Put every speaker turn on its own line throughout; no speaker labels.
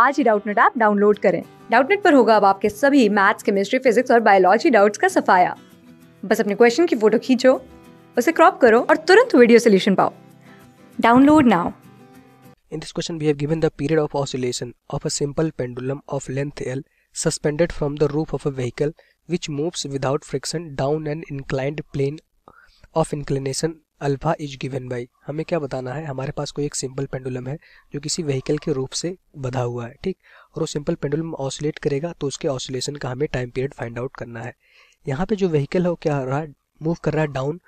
आज ही Doubtnut app download करें डाउटनेट पर होगा अब आपके सभी मैथ्स केमिस्ट्री फिजिक्स और बायोलॉजी डाउट्स का सफाया बस अपने क्वेश्चन की फोटो खींचो उसे क्रॉप करो और तुरंत वीडियो सोल्यूशन पाओ download now In this question, we have given the period of oscillation of a simple pendulum of length L suspended from the roof of a vehicle which moves without friction down an inclined plane of inclination alpha is given by हमें क्या बताना है हमारे पास कोई एक simple pendulum है जो किसी व्हीकल के रूप से बधा हुआ है ठीक और वो सिंपल पेंडुलम ऑसिलेट करेगा तो उसके ऑसिलेशन का हमें टाइम पीरियड फाइंड आउट करना है यहाँ पे जो व्हीकल है वो क्या रहा है मूव कर रहा है down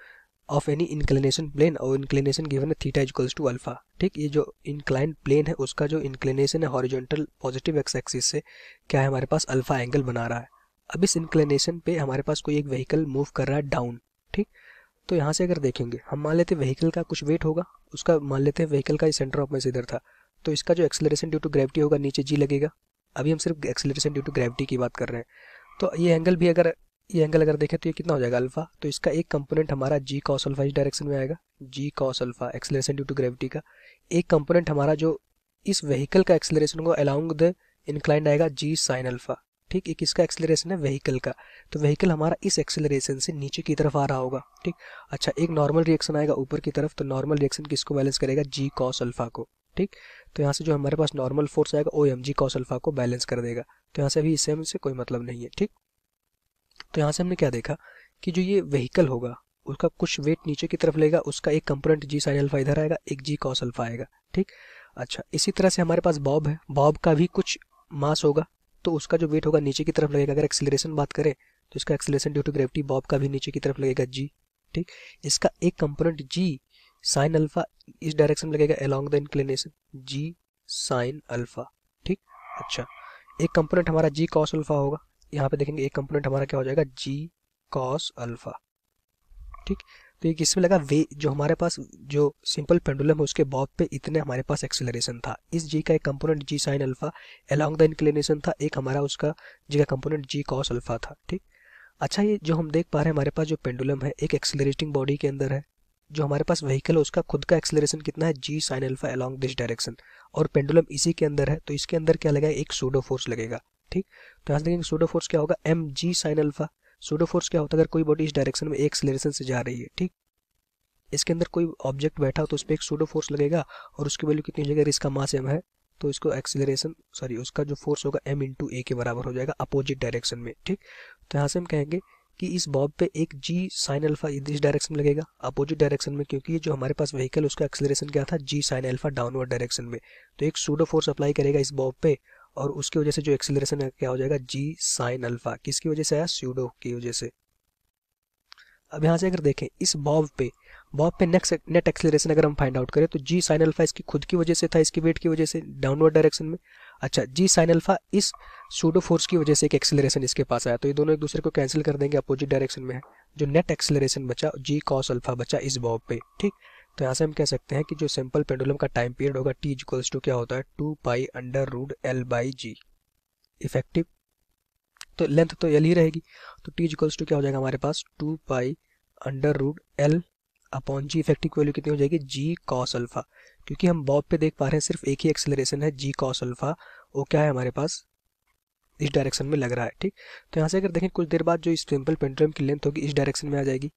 of any inclination plane और इंक्लिनेशन गिवन है थीटा इजक्वल्स टू अल्फा ठीक ये जो इंक्लाइन प्लेन है उसका जो इंक्लिनेशन है हॉरिजेंटल पॉजिटिव एक्स एक्सिस से क्या है हमारे पास अल्फा एंगल बना रहा है अब इस इंक्लिनेशन पे हमारे पास कोई एक व्हीकल मूव कर रहा है डाउन ठीक तो यहाँ से अगर देखेंगे हम मान लेते व्हीकल का कुछ वेट होगा उसका मान लेते हैं व्हीकल का सेंटर ऑफ मास इधर था तो इसका जो एक्सेलरेशन ड्यू टू ग्रेविटी होगा नीचे जी लगेगा अभी हम सिर्फ एक्सेलरेशन ड्यू टू ग्रेविटी की बात कर रहे हैं तो ये एंगल भी अगर ये एंगल अगर देखें तो ये कितना हो जाएगा अल्फा तो इसका एक कंपोनेंट हमारा जी कॉस अल्फा इस डायरेक्शन में आएगा g cos alpha acceleration due to gravity का एक कंपोनेंट हमारा जो इस व्हीकल का एक्सेलरेशन को अलाउंग द इंक्लाइंड आएगा जी साइन अल्फा ठीक एक इसका एक्सेलरेशन है व्हीकल का तो व्हीकल हमारा इस एक्सेलरेशन से नीचे की तरफ आ रहा होगा ठीक अच्छा एक नॉर्मल रिएक्शन आएगा ऊपर की तरफ तो नॉर्मल रिएक्शन किसको बैलेंस करेगा जी कॉस अल्फा को ठीक तो यहाँ से जो हमारे पास नॉर्मल फोर्स आएगा o m g cos alpha को बैलेंस कर देगा तो यहाँ से अभी इससे हमसे कोई मतलब नहीं है ठीक तो यहाँ से हमने क्या देखा कि जो ये व्हीकल होगा उसका कुछ वेट नीचे की तरफ लेगा उसका एक कंपोनेंट जी साइन अल्फा इधर आएगा एक जी कॉस अल्फा आएगा ठीक अच्छा इसी तरह से हमारे पास बॉब है बॉब का भी कुछ मास होगा तो उसका जो वेट होगा नीचे की तरफ लगेगा अगर एक्सीलरेशन बात करें तो इसका acceleration due to gravity bob का भी नीचे की तरफ लगेगा जी ठीक इसका एक कंपोनेंट जी साइन अल्फा इस डायरेक्शन में लगेगा along the inclination g sine alpha ठीक अच्छा एक कंपोनेंट हमारा जी कॉस अल्फा होगा यहाँ पे देखेंगे एक कंपोनेंट हमारा क्या हो जाएगा जी कॉस अल्फा ठीक तो ये इसमें लगा वे जो हमारे पास जो सिंपल पेंडुलम है उसके बॉब पे इतने हमारे पास एक्सेलरेशन था इस जी का एक component ji sine alpha along the inclination था एक हमारा उसका जी का कंपोनेंट जी कॉस अल्फा था ठीक अच्छा ये जो हम देख पा रहे हैं हमारे पास जो पेंडुलम है एक एक्सेलरेटिंग बॉडी के अंदर है जो हमारे पास व्हीकल है उसका खुद का एक्सेलरेशन कितना है g sine alpha along this direction और पेंडुलम इसी के अंदर है तो इसके अंदर क्या लगेगा एक सूडो फोर्स लगेगा ठीक तो यहाँ से देखेंगे सूडो फोर्स क्या होगा m g sine alpha pseudo force क्या होता है अगर कोई बॉडी इस डायरेक्शन में एक एक्सलेशन से जा रही है ठीक इसके अंदर कोई ऑब्जेक्ट बैठा हो तो उस पर एक सूडो फोर्स लगेगा और उसकी वैल्यू कितनी हो जाएगी अगर इसका मास एम है तो इसको एक्सिलेशन सॉरी उसका जो फोर्स होगा एम इंटू ए के बराबर हो जाएगा अपोजिट डायरेक्शन में ठीक तो यहाँ से हम कहेंगे कि इस बॉब पे एक जी साइन अल्फा इस डायरेक्शन में लगेगा अपोजिट डायरेक्शन में क्योंकि जो हमारे पास व्हीकल उसका एक्सेलरेशन क्या था g sine alpha downward direction में तो एक सूडो फोर्स अप्लाई करेगा इस बॉब पे और उसकी वजह से जो एक्सिलेशन है क्या हो जाएगा जी साइन अल्फा किसकी वजह से आया स्यूडो की वजह से अब यहाँ से अगर देखें इस बॉब पे बॉब पे नेक्स्ट नेट एक्सिलेशन अगर हम फाइंड आउट करें तो जी साइन अल्फा इसकी खुद की वजह से था इसकी वेट की वजह से डाउनवर्ड डायरेक्शन में अच्छा जी साइन अल्फा इस सूडो फोर्स की वजह से एक एक्सिलेशन इसके पास आया तो ये दोनों एक दूसरे को कैंसिल कर देंगे अपोजिट डायरेक्शन में है जो नेट एक्सिलेशन बचा जी कॉस अल्फा बचा इस बॉब पे ठीक तो यहाँ से हम कह सकते हैं कि जो सिंपल पेंडुलम का टाइम पीरियड होगा टी इक्वल्स टू क्या होता है two pi under root l by g effective तो लेंथ तो एल ही रहेगी तो टी इक्वल्स टू क्या हो जाएगा हमारे पास two pi under root l upon g effective value कितनी हो जाएगी जी कॉस अल्फा क्योंकि हम बॉब पे देख पा रहे हैं सिर्फ एक ही एक्सेलरेशन है जी कॉस अल्फा वो क्या है हमारे पास इस डायरेक्शन में लग रहा है ठीक तो यहाँ से अगर देखें कुछ देर बाद जो इस सिंपल पेंडुलम की लेंथ होगी इस डायरेक्शन में आ जाएगी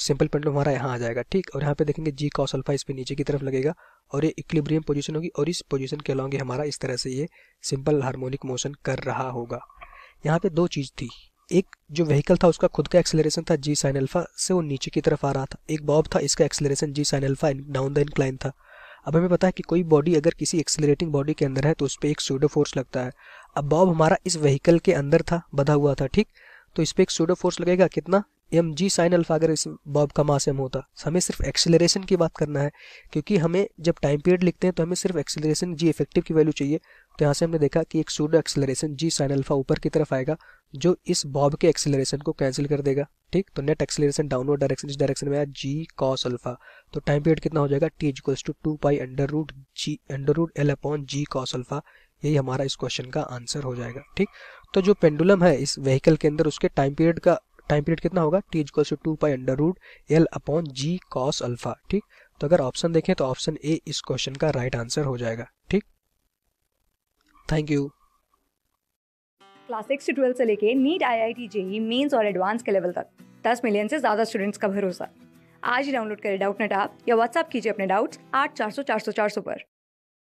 सिंपल पेंडुलम हमारा यहाँ आ जाएगा ठीक और यहाँ पे देखेंगे जी कॉस अल्फा इस पर नीचे की तरफ लगेगा और ये इक्लिब्रियम पोजीशन होगी और इस पोजीशन के अलाउंगे हमारा इस तरह से ये सिंपल हार्मोनिक मोशन कर रहा होगा यहाँ पे दो चीज़ थी एक जो व्हीकल था उसका खुद का एक्सेलरेशन था जी साइन अल्फा से वो नीचे की तरफ आ रहा था एक बॉब था इसका acceleration g sine alpha down the incline था अब हमें पता है कि कोई बॉडी अगर किसी एक्सेलरेटिंग बॉडी के अंदर है तो उस पर एक सूडो फोर्स लगता है अब बॉब हमारा इस व्हीकल के अंदर था बधा हुआ था ठीक तो इस पर एक सूडो फोर्स लगेगा कितना एम जी साइन अल्फा अगर इस बॉब का मास एम होता तो हमें सिर्फ एक्सेलरेशन की बात करना है क्योंकि हमें जब टाइम पीरियड लिखते हैं तो हमें सिर्फ एक्सेलरेशन जी इफेक्टिव की वैल्यू चाहिए तो यहाँ से हमने देखा कि एक pseudo acceleration g sine alpha ऊपर की तरफ आएगा जो इस बॉब के एक्सेलरेशन को कैंसिल कर देगा ठीक तो नेट एक्सेलरेशन डाउनवर्ड डायरेक्शन इस डायरेक्शन में आया जी कॉस अल्फा तो टाइम पीरियड कितना हो जाएगा T equals to two pi under root g under root l upon g cos alpha यही हमारा इस क्वेश्चन का आंसर हो जाएगा ठीक तो जो पेंडुलम है इस व्हीकल के अंदर उसके टाइम पीरियड का टाइम पीरियड कितना होगा T is to two pi under root l upon g cos alpha ठीक तो अगर ऑप्शन देखें तो ऑप्शन ए इस क्वेश्चन का राइट right आंसर हो जाएगा ठीक थैंक यू क्लास सिक्स से ट्वेल्थ से लेके NEET I I T JEE mains और एडवांस के लेवल तक दस मिलियन से ज़्यादा स्टूडेंट्स का भरोसा आज ही डाउनलोड करें डाउट नेट आप या व्हाट्सअप कीजिए अपने डाउट्स आठ चार सौ चार सौ चार सौ पर